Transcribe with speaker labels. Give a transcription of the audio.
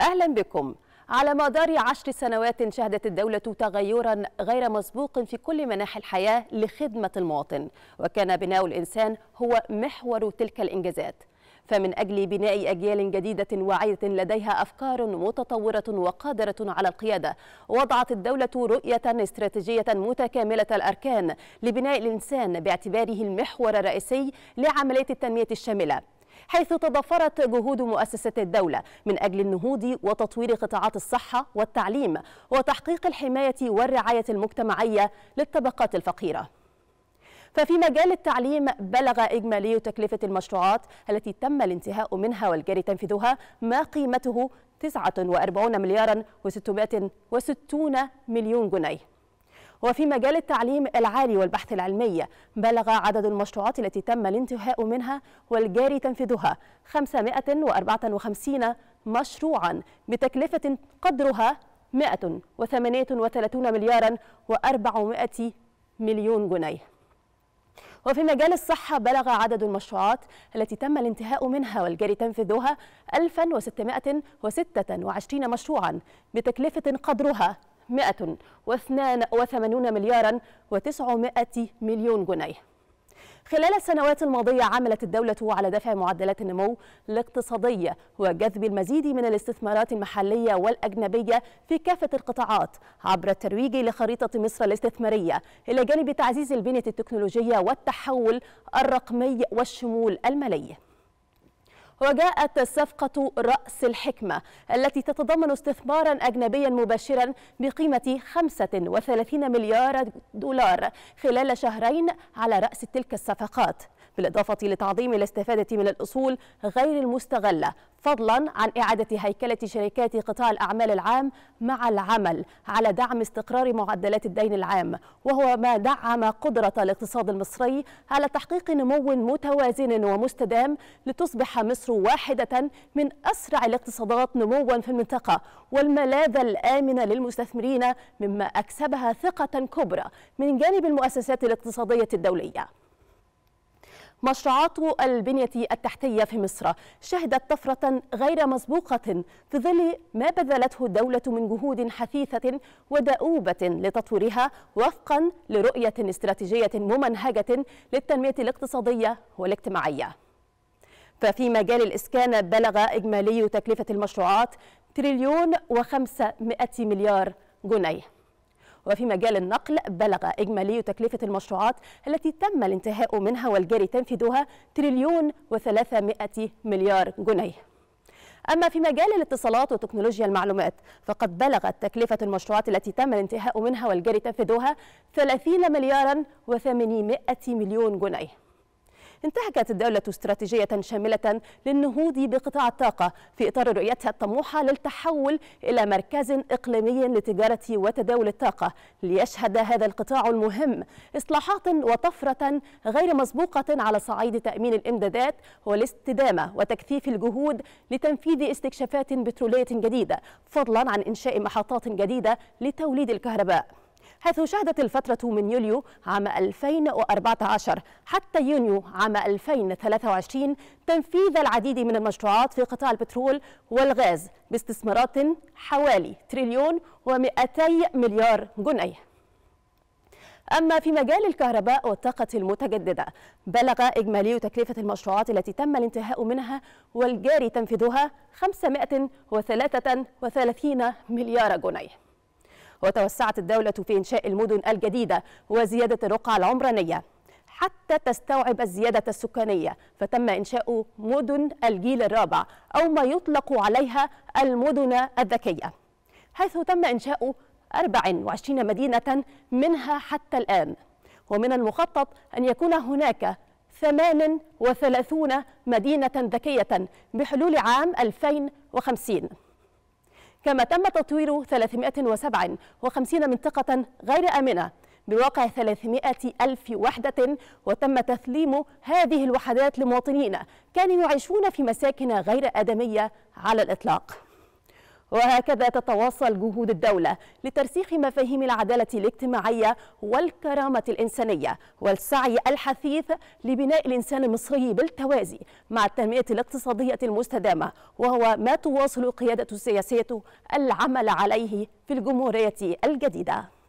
Speaker 1: أهلا بكم على مدار عشر سنوات شهدت الدولة تغيرا غير مسبوق في كل مناحي الحياة لخدمة المواطن وكان بناء الإنسان هو محور تلك الإنجازات فمن أجل بناء أجيال جديدة واعية لديها أفكار متطورة وقادرة على القيادة وضعت الدولة رؤية استراتيجية متكاملة الأركان لبناء الإنسان باعتباره المحور الرئيسي لعملية التنمية الشاملة حيث تضافرت جهود مؤسسات الدولة من أجل النهوض وتطوير قطاعات الصحة والتعليم وتحقيق الحماية والرعاية المجتمعية للطبقات الفقيرة ففي مجال التعليم بلغ إجمالي تكلفة المشروعات التي تم الانتهاء منها والجاري تنفيذها ما قيمته 49 مليارا و660 مليون جنيه وفي مجال التعليم العالي والبحث العلمي بلغ عدد المشروعات التي تم الانتهاء منها والجاري تنفيذها 554 مشروعا بتكلفة قدرها 138 مليارا و400 مليون جنيه وفي مجال الصحة بلغ عدد المشروعات التي تم الانتهاء منها والجاري تنفيذها 1626 مشروعا بتكلفة قدرها 182 مليارا و900 مليون جنيه خلال السنوات الماضية عملت الدولة على دفع معدلات النمو الاقتصادية وجذب المزيد من الاستثمارات المحلية والأجنبية في كافة القطاعات عبر الترويج لخريطة مصر الاستثمارية إلى جانب تعزيز البنية التكنولوجية والتحول الرقمي والشمول المالي وجاءت صفقة رأس الحكمة التي تتضمن استثمارا أجنبيا مباشرا بقيمة 35 مليار دولار خلال شهرين على رأس تلك الصفقات بالإضافة لتعظيم الاستفادة من الأصول غير المستغلة فضلا عن إعادة هيكلة شركات قطاع الأعمال العام مع العمل على دعم استقرار معدلات الدين العام وهو ما دعم قدرة الاقتصاد المصري على تحقيق نمو متوازن ومستدام لتصبح مصر واحدة من أسرع الاقتصادات نموا في المنطقة والملاذ الآمن للمستثمرين مما أكسبها ثقة كبرى من جانب المؤسسات الاقتصادية الدولية مشروعات البنية التحتية في مصر شهدت طفرة غير مسبوقة في ظل ما بذلته الدولة من جهود حثيثة ودؤوبة لتطويرها وفقا لرؤية استراتيجية ممنهجة للتنمية الاقتصادية والاجتماعية ففي مجال الإسكان بلغ إجمالي تكلفة المشروعات تريليون و500 مليار جنيه وفي مجال النقل بلغ إجمالي تكلفة المشروعات التي تم الانتهاء منها والجري تنفيذها تريليون و300 مليار جنيه أما في مجال الاتصالات وتكنولوجيا المعلومات فقد بلغت تكلفة المشروعات التي تم الانتهاء منها والجري تنفيذها 30 مليارا و800 مليون جنيه انتهكت الدولة استراتيجية شاملة للنهوض بقطاع الطاقة في إطار رؤيتها الطموحة للتحول إلى مركز إقليمي لتجارة وتداول الطاقة ليشهد هذا القطاع المهم إصلاحات وطفرة غير مسبوقة على صعيد تأمين الإمدادات والاستدامة وتكثيف الجهود لتنفيذ استكشافات بترولية جديدة فضلا عن إنشاء محطات جديدة لتوليد الكهرباء حيث شهدت الفترة من يوليو عام 2014 حتى يونيو عام 2023 تنفيذ العديد من المشروعات في قطاع البترول والغاز باستثمارات حوالي تريليون و200 مليار جنيه أما في مجال الكهرباء والطاقة المتجددة بلغ إجمالي تكلفة المشروعات التي تم الانتهاء منها والجاري تنفيذها 533 مليار جنيه وتوسعت الدولة في إنشاء المدن الجديدة وزيادة الرقعة العمرانية حتى تستوعب الزيادة السكانية فتم إنشاء مدن الجيل الرابع أو ما يطلق عليها المدن الذكية حيث تم إنشاء 24 مدينة منها حتى الآن ومن المخطط أن يكون هناك 38 مدينة ذكية بحلول عام 2050 كما تم تطوير 357 منطقة غير آمنة بواقع 300 ألف وحدة وتم تسليم هذه الوحدات لمواطنين كانوا يعيشون في مساكن غير آدمية على الإطلاق وهكذا تتواصل جهود الدولة لترسيخ مفاهيم العدالة الاجتماعية والكرامة الإنسانية والسعي الحثيث لبناء الإنسان المصري بالتوازي مع التنمية الاقتصادية المستدامة وهو ما تواصل قيادة السياسية العمل عليه في الجمهورية الجديدة